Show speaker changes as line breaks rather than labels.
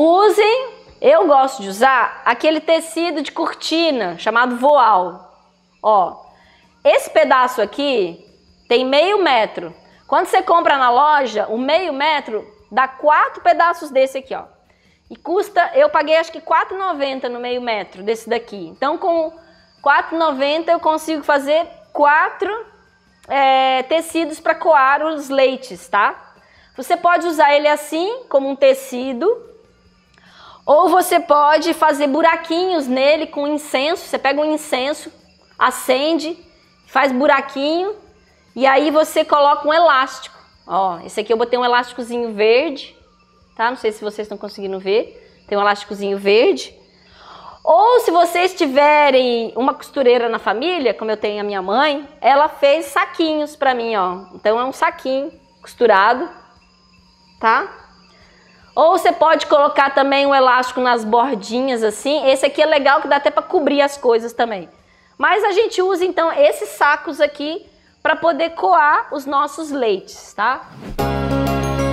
Usem, eu gosto de usar aquele tecido de cortina chamado voal. Ó, esse pedaço aqui tem meio metro. Quando você compra na loja, o meio metro dá quatro pedaços desse aqui, ó. E custa, eu paguei acho que 4,90 no meio metro desse daqui. Então com 4,90 eu consigo fazer quatro é, tecidos para coar os leites, tá? Você pode usar ele assim, como um tecido, ou você pode fazer buraquinhos nele com incenso. Você pega um incenso, acende, faz buraquinho e aí você coloca um elástico. Ó, esse aqui eu botei um elásticozinho verde, tá? Não sei se vocês estão conseguindo ver. Tem um elásticozinho verde. Ou se vocês tiverem uma costureira na família, como eu tenho a minha mãe, ela fez saquinhos para mim, ó. Então é um saquinho costurado, tá? Ou você pode colocar também um elástico nas bordinhas assim. Esse aqui é legal que dá até para cobrir as coisas também. Mas a gente usa então esses sacos aqui para poder coar os nossos leites, tá? Música